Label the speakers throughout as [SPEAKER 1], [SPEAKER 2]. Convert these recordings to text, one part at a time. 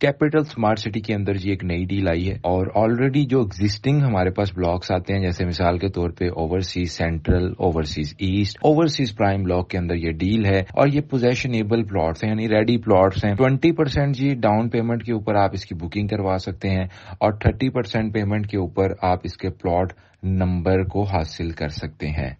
[SPEAKER 1] capital smart city के अंदर जी एक नई डील आई है और ऑलरेडी जो एग्जिस्टिंग हमारे पास ब्लॉक्स आते हैं जैसे मिसाल के तौर पे overseas central overseas east overseas prime block के अंदर ये डील है और ये पोजेशनेबल प्लॉट है यानी रेडी प्लॉट्स है ट्वेंटी परसेंट जी डाउन पेमेंट के ऊपर आप इसकी बुकिंग करवा सकते हैं और थर्टी परसेंट पेमेंट के ऊपर आप इसके प्लॉट नंबर को हासिल कर सकते हैं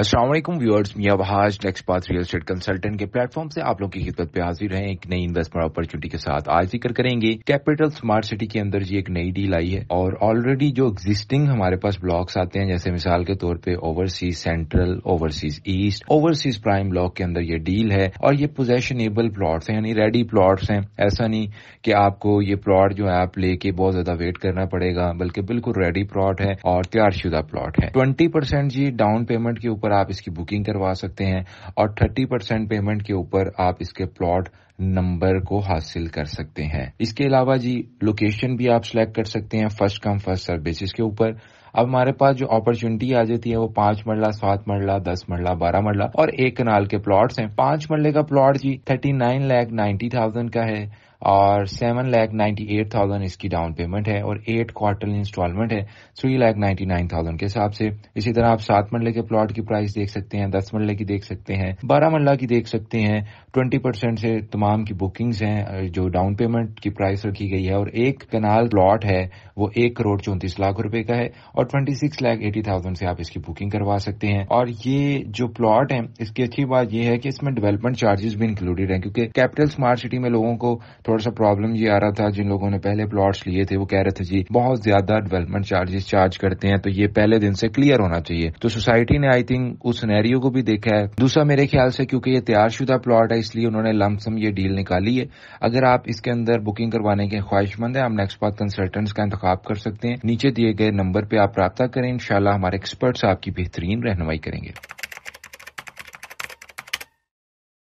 [SPEAKER 1] असलम व्यूअर्स मियाँ Bahaj Next Path real estate consultant के प्लेटफॉर्म से आप लोग की खिदत पे हाजिर हैं एक नई इन्वेस्टमेंट अपॉर्चुनिटी के साथ आज जिक्र करेंगे कैपिटल स्मार्ट सिटी के अंदर जी एक नई डील आई है और ऑलरेडी जो एग्जिस्टिंग हमारे पास ब्लॉक्स आते हैं जैसे मिसाल के तौर पे overseas central overseas east overseas prime block के अंदर ये डील है और ये पोजेशनेबल प्लॉट्स हैं यानी रेडी प्लॉट्स हैं ऐसा नहीं कि आपको ये प्लॉट जो है आप लेके बहुत ज्यादा वेट करना पड़ेगा बल्कि बिल्कुल रेडी प्लॉट है और तैयारशुदा प्लॉट है ट्वेंटी परसेंट जी डाउन पेमेंट के ऊपर पर आप इसकी बुकिंग करवा सकते हैं और 30 परसेंट पेमेंट के ऊपर आप इसके प्लॉट नंबर को हासिल कर सकते हैं इसके अलावा जी लोकेशन भी आप सिलेक्ट कर सकते हैं first come first serve basis के ऊपर अब हमारे पास जो अपॉर्चुनिटी आ जाती है वो पांच मरला सात मरला दस मरला बारह मरला और एक कनाल के प्लॉट्स हैं पांच मरले का प्लॉट जी thirty nine lakh ninety thousand का है और seven lakh ninety eight thousand इसकी डाउन पेमेंट है और एट क्वार्टर इंस्टॉलमेंट है three lakh ninety nine thousand के हिसाब से इसी तरह आप सात मरले के प्लॉट की प्राइस देख सकते हैं दस मरले की देख सकते हैं बारह मरला की देख सकते हैं ट्वेंटी परसेंट से तमाम की बुकिंग्स हैं जो डाउन पेमेंट की प्राइस रखी गई है और एक कनाल प्लॉट है वो एक करोड़ चौंतीस लाख रुपए का है और twenty six lakh eighty thousand से आप इसकी बुकिंग करवा सकते हैं और ये जो प्लॉट है इसकी अच्छी बात यह है कि इसमें डेवलपमेंट चार्जेस भी इंक्लूडेड है क्योंकि कैपिटल स्मार्ट सिटी में लोगों को थोड़ा सा प्रॉब्लम ये आ रहा था जिन लोगों ने पहले प्लॉट्स लिए थे वो कह रहे थे जी बहुत ज्यादा डेवलपमेंट चार्जेस चार्ज करते हैं तो ये पहले दिन से क्लियर होना चाहिए तो सोसाइटी ने आई थिंक उस नैरियो को भी देखा है दूसरा मेरे ख्याल से क्योंकि ये तैयारशुदा प्लॉट है इसलिए उन्होंने लमसम ये डील निकाली है अगर आप इसके अंदर बुकिंग करवाने के ख्वाहिशमंद है आप नेक्स्ट बात कंसल्टेंट्स का इंतजाम कर सकते हैं नीचे दिए गए नंबर पर आप रहा करें इनशाला हमारे एक्सपर्ट्स आपकी बेहतरीन रहनमाई करेंगे